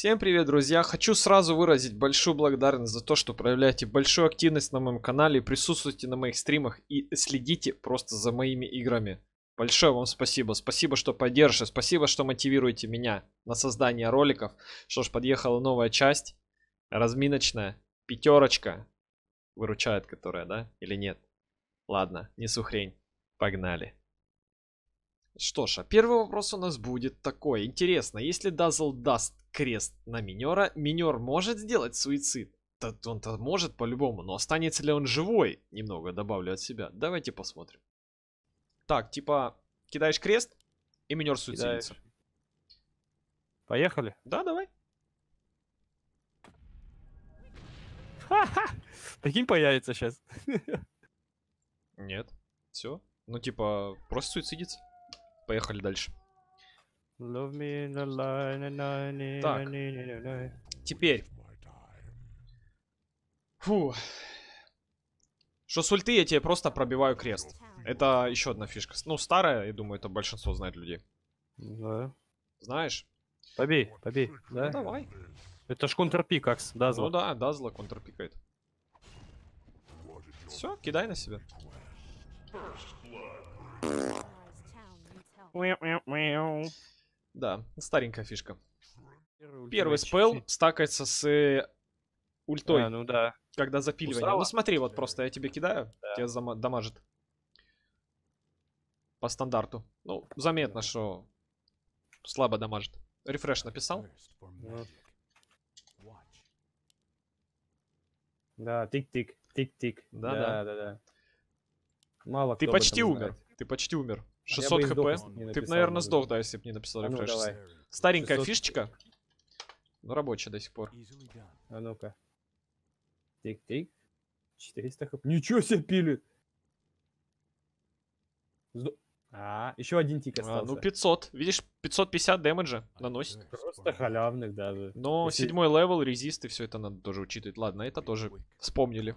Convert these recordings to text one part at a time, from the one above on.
Всем привет, друзья! Хочу сразу выразить большую благодарность за то, что проявляете большую активность на моем канале, присутствуете на моих стримах и следите просто за моими играми. Большое вам спасибо. Спасибо, что поддержите. Спасибо, что мотивируете меня на создание роликов. Что ж, подъехала новая часть. Разминочная. Пятерочка. Выручает которая, да? Или нет? Ладно, не сухрень. Погнали. Что ж, а первый вопрос у нас будет такой. Интересно, если Дазл даст крест на минера, минер может сделать суицид? Да, Он-то может по-любому, но останется ли он живой? Немного добавлю от себя. Давайте посмотрим. Так, типа, кидаешь крест, и минер суицидится. Поехали? Да, давай. Ха-ха! Прикинь, появится сейчас. Нет. Все. Ну, типа, просто суицидится. Поехали дальше. Так. Теперь. Фу. Что с ульты я тебе просто пробиваю крест. Это еще одна фишка. Ну, старая, я думаю, это большинство знает людей. Да. Знаешь? Побей, побей. Да? Ну, давай. Это ж контрпик, Акс, Дазла. Ну да, Дазла контрпикает. Все, кидай на себя. Да, старенькая фишка. Первый, спел стакается с э, ультой. А, ну да. Когда запиливание. Усала? Ну смотри, вот просто я тебе кидаю, да. тебя зам... дамажит. По стандарту. Ну, заметно, что слабо дамажит. Рефреш написал. Да, тик-тик, тик-тик. Да, да, да, да. да. Мало Ты почти умер. Знает. Ты почти умер. 600 хп. Ты бы, наверное, сдох, да, если бы не написал а ну, рефреш. Старенькая фишечка. Но ну, рабочая до сих пор. А ну-ка. Тик-тик. 400 хп. Ничего себе пилит! А, еще один тик остался. А, ну 500. Видишь, 550 дэмэджа наносит. Просто халявных даже. Но седьмой левел, резисты, все это надо тоже учитывать. Ладно, это тоже вспомнили.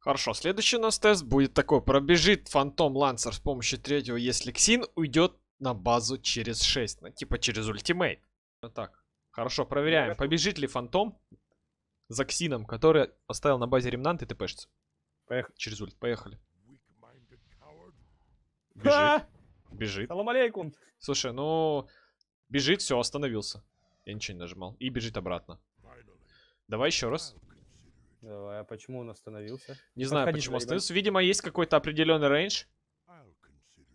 Хорошо, следующий у нас тест будет такой. Пробежит фантом лансер с помощью третьего, если ксин уйдет на базу через 6. Ну, типа через ультимейт. Вот ну так. Хорошо, проверяем, побежит ли фантом за ксином, который оставил на базе ремнант и тпшится. Поехали. Через ульт, поехали. Бежит. А! Бежит. Салам Слушай, ну... Бежит, все, остановился. Я ничего не нажимал. И бежит обратно. Давай еще раз. Давай, а почему он остановился? Не ну, Подходи знаю, почему ребят. остановился. Видимо, есть какой-то определенный рейндж,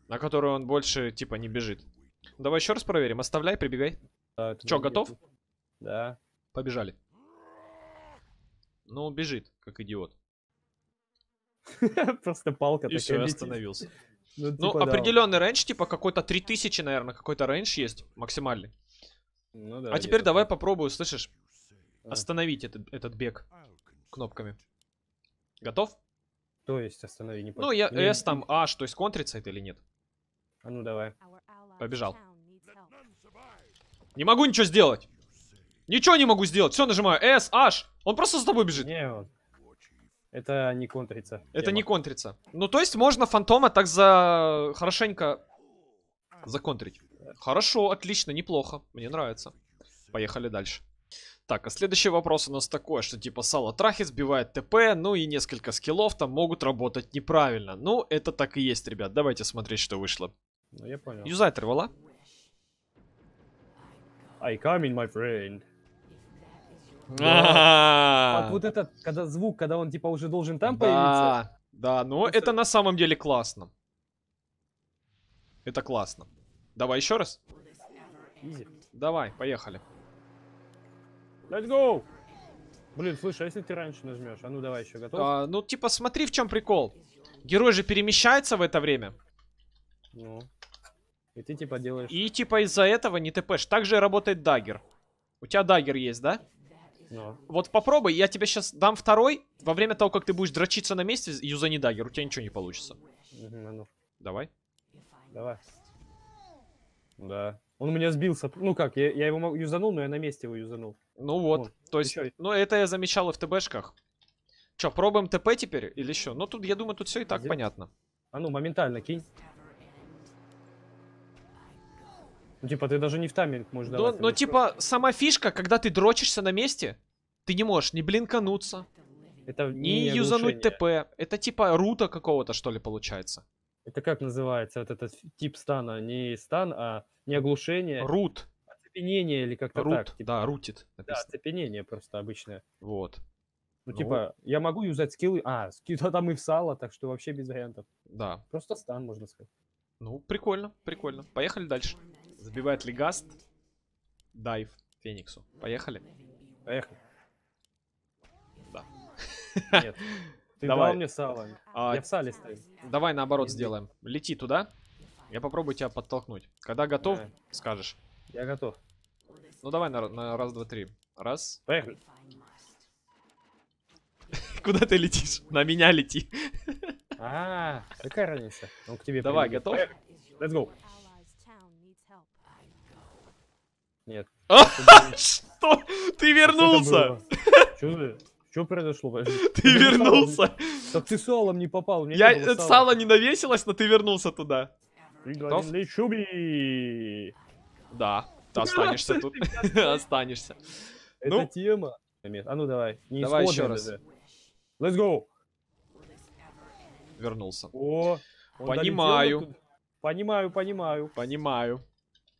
на который он больше, типа, не бежит. Давай еще раз проверим. Оставляй, прибегай. Да, Че, готов? Нету. Да. Побежали. Ну, бежит, как идиот. Просто палка И все, остановился. Ну, ну типа, определенный рейндж, типа какой-то 3000, наверное, какой-то рейндж есть максимальный. Ну, да, а теперь давай попробую, слышишь, а. остановить этот, этот бег кнопками. Готов? То есть останови, не Ну, я не... S там А, то есть контрится это или нет? А ну давай. Побежал. Не могу ничего сделать. Ничего не могу сделать. Все, нажимаю. S, H. Он просто с тобой бежит. Не, он. Это не контрится. Это тема. не контрится. Ну, то есть можно фантома так за... Хорошенько законтрить. Хорошо, отлично, неплохо. Мне нравится. Поехали дальше. Так, а следующий вопрос у нас такой, что типа Сало Трахи сбивает ТП, ну и несколько скиллов там могут работать неправильно. Ну, это так и есть, ребят. Давайте смотреть, что вышло. Ну, я понял. Юза оторвала. I come in, my friend. А вот этот, когда звук, когда он типа уже должен там появиться. Да, но ну, это на самом деле классно. Это классно. Давай еще раз. Давай, поехали. Let's go! Блин, слушай, а если ты раньше нажмешь? А ну давай еще готов. А, ну типа смотри в чем прикол. Герой же перемещается в это время. Ну. И ты типа делаешь... И типа из-за этого не тпш. Так же работает дагер. У тебя дагер есть, да? Но. Ну. Вот попробуй, я тебе сейчас дам второй. Во время того, как ты будешь дрочиться на месте, юзани дагер, у тебя ничего не получится. Угу, ну. Давай. Давай. Да. Он меня сбился. Ну как, я, я его юзанул, но я на месте его юзанул. Ну вот, вот. то есть, Еще. ну это я замечал и в ТБшках. Че, пробуем ТП теперь или еще? Ну тут, я думаю, тут все и так Где? понятно. А ну, моментально кинь. Ну, типа, ты даже не в тайминг можешь но, ну, давать. Ну, типа, сама фишка, когда ты дрочишься на месте, ты не можешь ни блинкануться, это не ни юзануть ТП. Это типа рута какого-то, что ли, получается. Это как называется вот этот тип стана? Не стан, а не оглушение. Рут оцепенение или как-то так. Типа. Да, рутит. Да, оцепенение просто обычное. Вот. Ну, ну, типа, я могу юзать скиллы. А, скиллы там и в сало, так что вообще без вариантов. Да. Просто стан, можно сказать. Ну, прикольно, прикольно. Поехали дальше. Забивает Легаст. Дайв Фениксу. Поехали. Поехали. Да. Нет. Ты Давай. дал мне сало. А, я в сале стою. Давай наоборот Иди. сделаем. Лети туда. Я попробую тебя подтолкнуть. Когда готов, да. скажешь. Я готов. Ну давай на, на раз, два, три. Раз. Поехали. Куда ты летишь? На меня лети. А, какая разница? Он к тебе Давай, готов? Let's go. Нет. А, что? Ты вернулся? Что произошло? Ты вернулся. Так ты салом не попал. Я сало не навесилось, но ты вернулся туда. Готов? Да, останешься тут. Останешься. Это ну. тема. А ну давай. Давай еще раз. Let's go. Вернулся. О, понимаю. Понимаю, понимаю. Понимаю.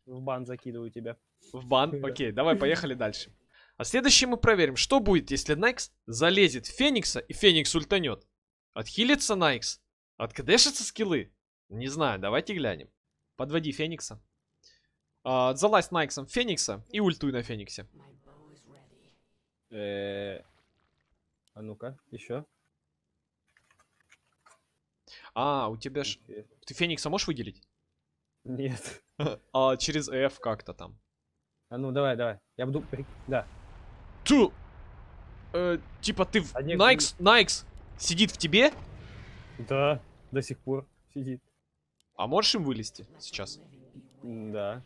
В бан закидываю тебя. В бан? Окей, давай, поехали дальше. А следующее мы проверим, что будет, если Найкс залезет в Феникса и Феникс ультанет. Отхилится Найкс? Откдэшится скиллы? Не знаю, давайте глянем. Подводи Феникса. А, залазь на Иксом Феникса и ультуй на Фениксе. Э, а ну-ка, еще. А, у тебя ж... Ты Феникса можешь выделить? Нет. А через F как-то там. А ну давай, давай. Я буду... Да. Ту! Э, типа ты... А Найкс, Найкс сидит в тебе? Да, до сих пор сидит. А можешь им вылезти сейчас? Да.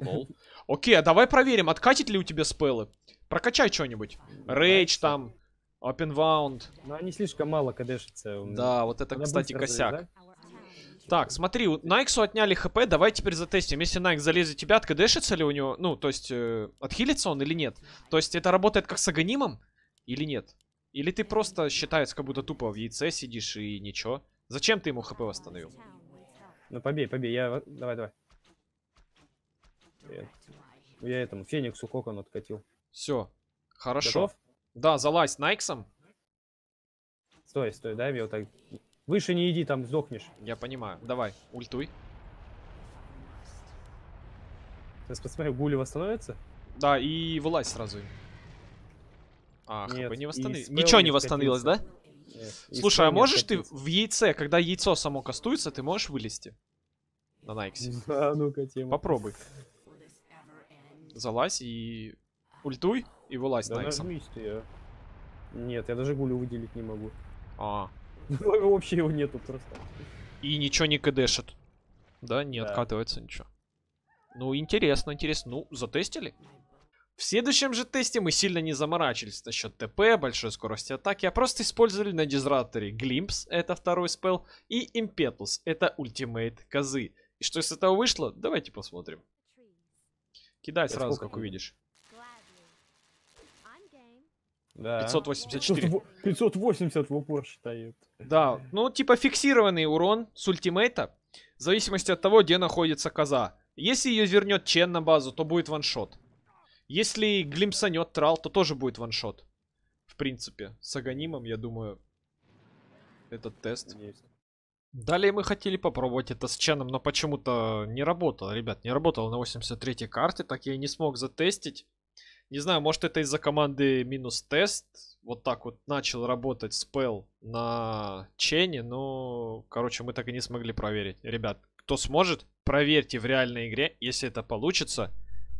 Лол. Окей, а давай проверим, откатит ли у тебя спеллы. Прокачай что-нибудь. Рейдж там, Openwound. Но они слишком мало кадешатся. Да, вот это, кстати, косяк. Так, смотри, у Найксу отняли хп, давай теперь затестим. Если Найк залезет в тебя, откадешится ли у него, ну, то есть, э, отхилится он или нет? То есть, это работает как с агонимом или нет? Или ты просто считается, как будто тупо в яйце сидишь и ничего? Зачем ты ему хп восстановил? Ну, побей, побей, я... Давай, давай. Я этому Фениксу кокон откатил. Все. Хорошо. Готов? Да, залазь Найксом. Стой, стой, дай мне вот так. Выше не иди, там сдохнешь. Я понимаю. Давай, ультуй. Сейчас посмотрю, гули восстановится? Да, и вылазь сразу им. А, Нет, не восстановилось. Ничего не восстановилось, да? Нет, Слушай, а можешь ты в яйце, когда яйцо само кастуется, ты можешь вылезти? На Найксе. А ну-ка, Попробуй залазь и ультуй и вылазь да на Иксом. А. Нет, я даже гулю выделить не могу. А. Вообще его нету просто. И ничего не кдшит Да, не да. откатывается ничего. Ну, интересно, интересно. Ну, затестили? В следующем же тесте мы сильно не заморачивались насчет ТП, большой скорости атаки, а просто использовали на дизраторе Глимпс, это второй спел, и Импетус, это ультимейт козы. И что из этого вышло, давайте посмотрим. Кидай сразу, как увидишь. Да. 584. 580 в упор считает. Да, ну типа фиксированный урон с ультимейта, в зависимости от того, где находится коза. Если ее вернет Чен на базу, то будет ваншот. Если глимсанет трал, то тоже будет ваншот. В принципе, с Аганимом, я думаю, этот тест. Есть. Далее мы хотели попробовать это с Ченом, но почему-то не работало, ребят, не работало на 83-й карте, так я и не смог затестить. Не знаю, может это из-за команды минус тест, вот так вот начал работать спел на Чене, но, короче, мы так и не смогли проверить. Ребят, кто сможет, проверьте в реальной игре, если это получится,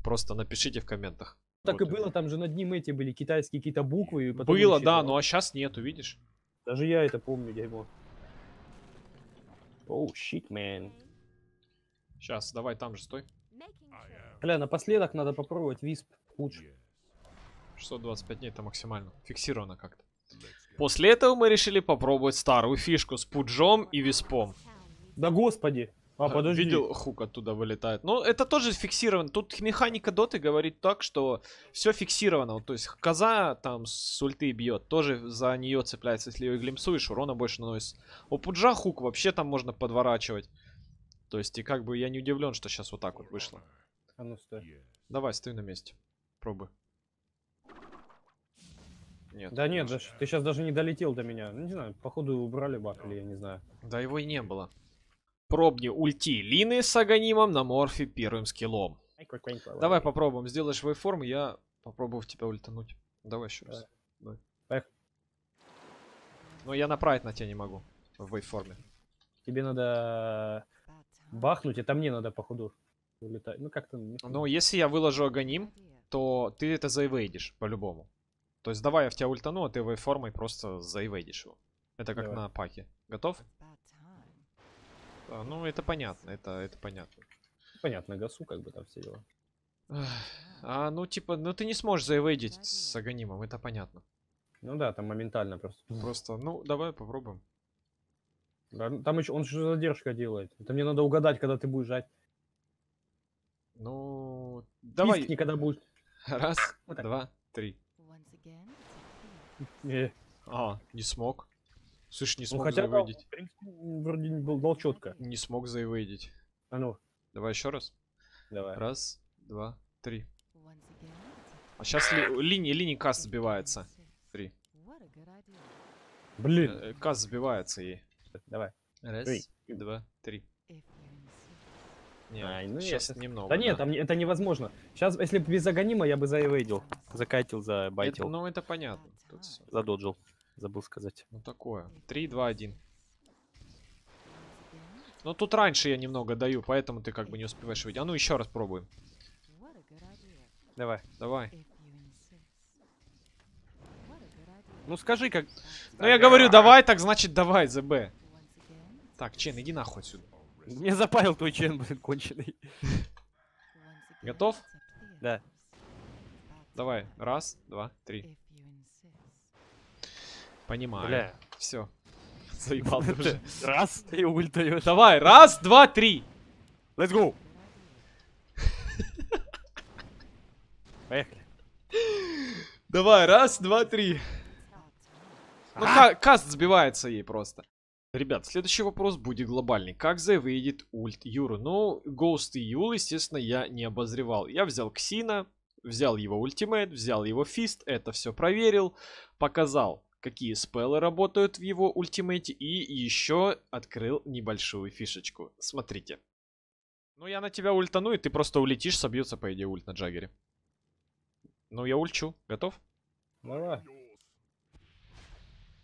просто напишите в комментах. Так вот. и было, там же над ним эти были китайские какие-то буквы. и потом. было, да, ну а сейчас нету, видишь? Даже я это помню, дерьмо. Оу, oh, shit, man. Сейчас, давай там же стой. Бля, напоследок надо попробовать висп лучше. 625 дней это максимально. Фиксировано как-то. После этого мы решили попробовать старую фишку с пуджом и виспом. Да господи. А, э, подожди. Видел, хук оттуда вылетает. Ну, это тоже фиксировано. Тут механика доты говорит так, что все фиксировано. То есть коза там с ульты бьет, тоже за нее цепляется. Если ее глимсуешь, урона больше наносит. У пуджа хук вообще там можно подворачивать. То есть, и как бы я не удивлен, что сейчас вот так вот вышло. А ну стой. Давай, стой на месте. Пробуй. Нет. Да нет, даже, ты сейчас даже не долетел до меня. Ну, не знаю, походу убрали бак или я не знаю. Да его и не было. Пробни ульти Лины с Аганимом на Морфе первым скиллом. Давай попробуем. Сделаешь вейформ, я попробую в тебя ультануть. Давай еще раз. Но я направить на тебя не могу в вейформе. Тебе надо бахнуть, это мне надо походу улетать. Ну как-то... Ну если я выложу Аганим, то ты это заивейдишь по-любому. То есть давай я в тебя ультану, а ты вейформой просто заивейдишь его. Это как давай. на паке. Готов? А, ну, это понятно, это, это понятно. Понятно, гасу, как бы там все дела. А, ну, типа, ну ты не сможешь заэвейдить с Аганимом, это понятно. Ну да, там моментально просто. Просто, ну, давай попробуем. Да, ну, там еще, он еще задержка делает. Это мне надо угадать, когда ты будешь жать. Ну, давай. Пискни, когда будешь. Раз, вот два, три. Э. А, не смог. Слышь, не ну, смог ну, хотя заэвейдить. принципе, вроде не был, дал четко. Не смог заэвейдить. А ну. Давай еще раз. Давай. Раз, два, три. А сейчас ли, линии, линии касс сбивается. Три. Блин. Э, касс сбивается ей. Давай. Раз, три. два, три. Нет, а, ну сейчас если... немного. Да, да нет, там это невозможно. Сейчас, если бы без загонима, я бы заэвейдил. Закатил, забайтил. Это, ну это понятно. Тут Задоджил. Забыл сказать. Ну такое. 3, 2, 1. Ну тут раньше я немного даю, поэтому ты как бы не успеваешь выйти. А ну еще раз пробуем. Давай. Давай. Ну скажи как... Ну я говорю давай, так значит давай, ЗБ. Так, Чен, иди нахуй отсюда. Мне запалил твой Чен, блин, конченый. Готов? Да. Давай, раз, два, три. Понимаю. Бля. Все. Заебал уже. Раз и ультаю. Давай, раз, два, три. Let's go. Поехали. Давай, раз, два, три. Ну, а? каст сбивается ей просто. Ребят, следующий вопрос будет глобальный. Как выйдет ульт Юру? Ну, Гоуст и Юл, естественно, я не обозревал. Я взял Ксина, взял его ультимейт, взял его фист, это все проверил, показал какие спеллы работают в его ультимейте, и еще открыл небольшую фишечку. Смотрите. Ну, я на тебя ультану, и ты просто улетишь, собьется, по идее, ульт на Джаггере. Ну, я ульчу. Готов? Давай.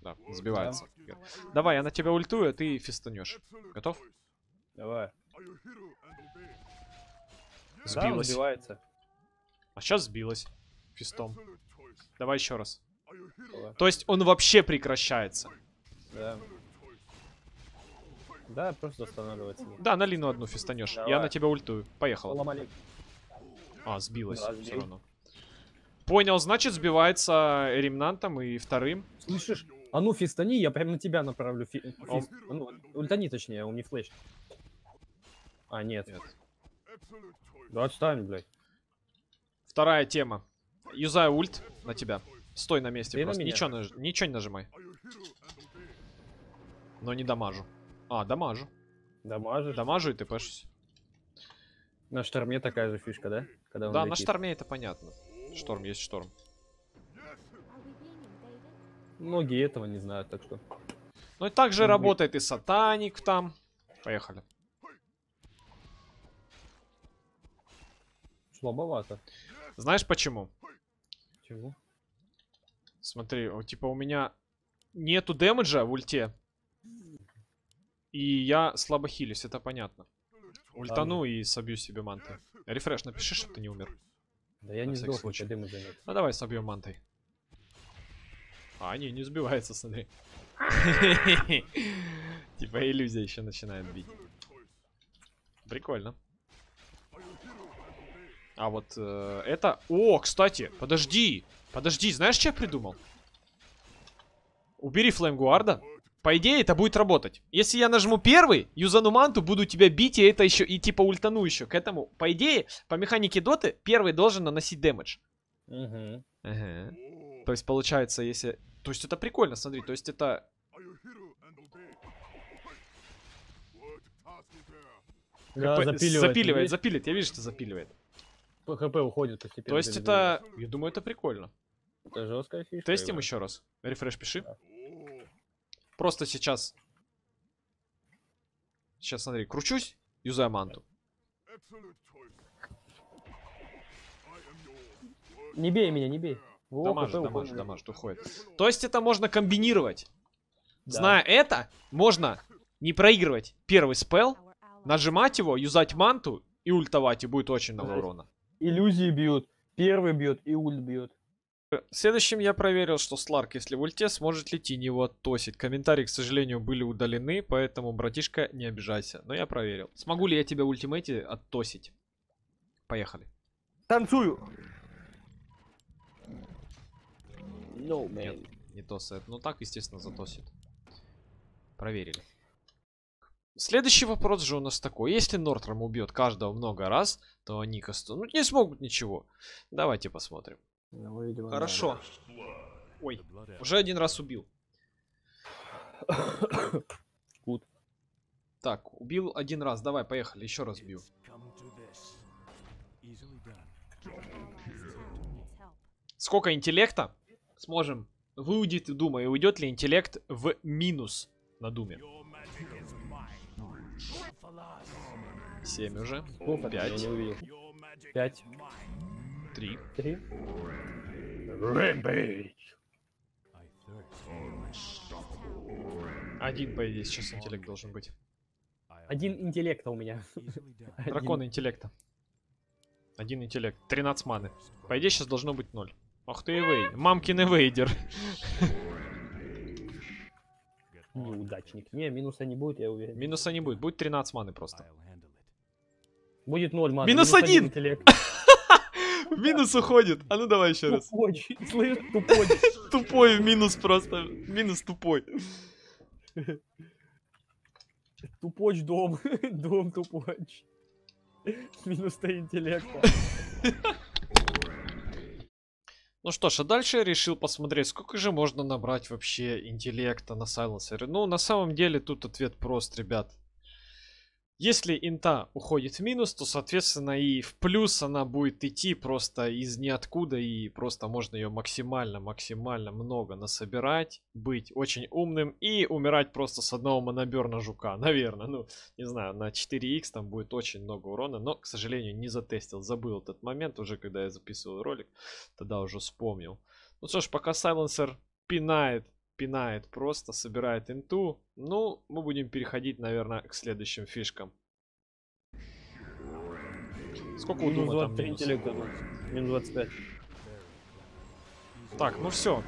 Да, сбивается. Да. Давай, я на тебя ультую, а ты фистанешь. Готов? Давай. Сбилась. Да, сбивается. А сейчас сбилась. Фистом. Давай еще раз. То есть он вообще прекращается. Да. Да, просто останавливается. Да, на Лину одну фистанешь. Я на тебя ультую. Поехала. Поломали. А, сбилась да, все равно. Понял, значит, сбивается ремнантом и вторым. Слышишь? А ну, фистани, я прям на тебя направлю. Фи... А фист... Он... А ну, ультани, точнее, он не флеш. А, нет. нет. Да отстань, блядь. Вторая тема. Юзай ульт на тебя. Стой на месте Ты просто. На ничего, наж... ничего не нажимай. Но не дамажу. А, дамажу. Дамажу. Дамажу и ты пэшусь. На шторме такая же фишка, да? Когда да, летит. на шторме это понятно. Шторм есть шторм. Многие этого не знают, так что. Ну и также работает и сатаник там. Поехали. Слабовато. Знаешь почему? Чего? Смотри, типа у меня нету дэмэджа в ульте. И я слабо хилюсь, это понятно. Ультану и собью себе манты. Рефреш напиши, чтобы ты не умер. Да я не сдох, случай. дэмэджа нет. Ну давай собьем мантой. А, не, не сбивается, смотри. Типа иллюзия еще начинает бить. Прикольно. А вот э, это... О, кстати, подожди. Подожди, знаешь, что я придумал? Убери флеймгуарда. По идее, это будет работать. Если я нажму первый, юзану манту, буду тебя бить, и это еще и типа ультану еще. К этому, по идее, по механике доты, первый должен наносить дэмэдж. Угу. Ага. То есть, получается, если... То есть, это прикольно, смотри. То есть, это... Да, КП... запиливает. запиливает, запилит. Я вижу, что запиливает. ХП уходит постепенно. То есть это, я думаю, это прикольно. Это жесткая фишка. Тестим его. еще раз. Рефреш пиши. Да. Просто сейчас. Сейчас, смотри, кручусь, юзаю манту. Не бей меня, не бей. Во, дамажит, дамажит, уходит. То есть это можно комбинировать. Да. Зная это, можно не проигрывать первый спел, нажимать его, юзать манту и ультовать, и будет очень много урона. Иллюзии бьют. Первый бьет и ульт бьет. Следующим я проверил, что Сларк, если в ульте, сможет ли Тинь его оттосить. Комментарии, к сожалению, были удалены, поэтому, братишка, не обижайся. Но я проверил. Смогу ли я тебя в ультимейте оттосить? Поехали. Танцую! No, Нет, не тосает. Ну так, естественно, затосит. Проверили. Следующий вопрос же у нас такой. Если Нортром убьет каждого много раз, то они ну не смогут ничего. Давайте посмотрим. Ну, видимо, Хорошо. Надо. Ой, уже один раз убил. Good. Так, убил один раз. Давай, поехали, еще раз бью. Сколько интеллекта сможем выудить, думаю, уйдет ли интеллект в минус на думе. 7 уже. Сколько? 5. 5. 3. 3. Один, по идее, сейчас интеллект должен быть. Один интеллекта у меня. Дракон интеллекта. Один интеллект. 13 маны. По идее, сейчас должно быть 0. Ах ты эвей. Мамкин эвейдер. Неудачник. Не, минуса не будет, я уверен. Минуса не будет. Будет 13 маны просто. Будет 0, мана. Минус, минус один. Интеллект. минус уходит. А ну давай еще раз. Тупой, слышишь, тупой. Тупой в минус просто. Минус тупой. Тупоч дом. Дом тупоч. Минус 3 интеллекта. Ну что ж, а дальше я решил посмотреть, сколько же можно набрать вообще интеллекта на сайленсере. Ну, на самом деле, тут ответ прост, ребят. Если инта уходит в минус, то, соответственно, и в плюс она будет идти просто из ниоткуда, и просто можно ее максимально-максимально много насобирать, быть очень умным и умирать просто с одного моноберна жука, наверное. Ну, не знаю, на 4х там будет очень много урона, но, к сожалению, не затестил, забыл этот момент уже, когда я записывал ролик, тогда уже вспомнил. Ну что ж, пока Сайленсер пинает пинает просто, собирает инту. Ну, мы будем переходить, наверное, к следующим фишкам. Сколько у Дума там минус? интеллекта, минус 25. Так, ну все.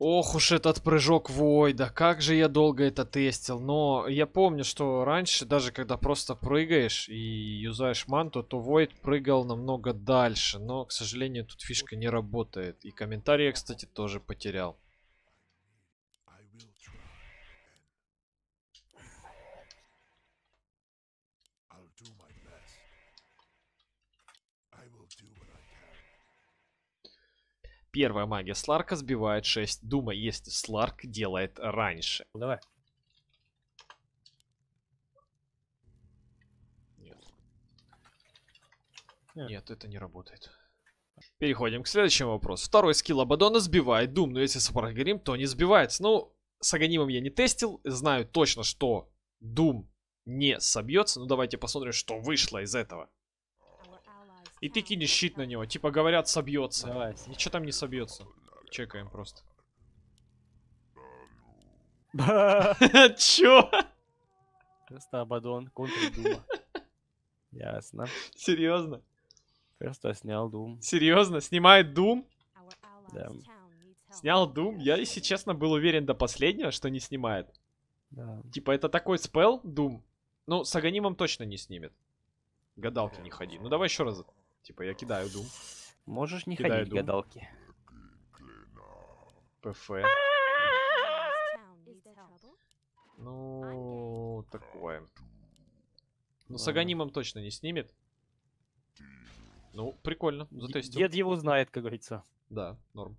Ох уж этот прыжок Войда, как же я долго это тестил. Но я помню, что раньше, даже когда просто прыгаешь и юзаешь манту, то Войд прыгал намного дальше. Но, к сожалению, тут фишка не работает. И комментарии я, кстати, тоже потерял. Первая магия Сларка сбивает 6 дума, если Сларк делает раньше. Ну, давай. Нет. Нет, это не работает. Переходим к следующему вопросу. Второй скилл Абадона сбивает Дум, но ну, если сопрогорим, то не сбивается. Ну, с Аганимом я не тестил, знаю точно, что Дум не собьется. Ну, давайте посмотрим, что вышло из этого. И ты кинешь щит на него. Типа говорят, собьется. Давай. Ничего там не собьется. Чекаем просто. Чё? Просто Абадон, контрдума. Ясно. Серьезно? Просто снял Дум. Серьезно? Снимает Дум? Да. Снял Дум? Я, если честно, был уверен до последнего, что не снимает. Да. Типа это такой спел, Дум. Ну, с Аганимом точно не снимет. Гадалки не ходи. Ну, давай еще раз. Типа я кидаю дум. Можешь не кидаю ходить дум. гадалки. ПФ. Ну, такое. Ну, с Аганимом точно не снимет. Ну, прикольно, затестил. Дед его знает, как говорится. Да, норм.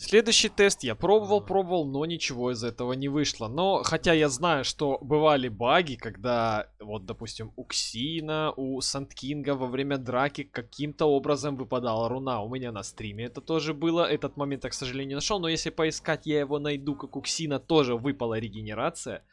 Следующий тест я пробовал, пробовал, но ничего из этого не вышло. Но хотя я знаю, что бывали баги, когда вот, допустим, у Ксина, у Санткинга во время драки каким-то образом выпадала руна. У меня на стриме это тоже было. Этот момент я, к сожалению, не нашел, но если поискать, я его найду, как у Ксина тоже выпала регенерация.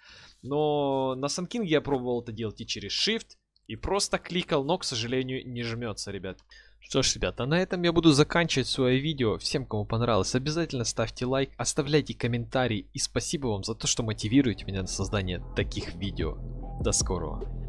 Но на Санкинге я пробовал это делать и через Shift, и просто кликал, но, к сожалению, не жмется, ребят. Что ж, ребята, а на этом я буду заканчивать свое видео. Всем, кому понравилось, обязательно ставьте лайк, оставляйте комментарии. И спасибо вам за то, что мотивируете меня на создание таких видео. До скорого.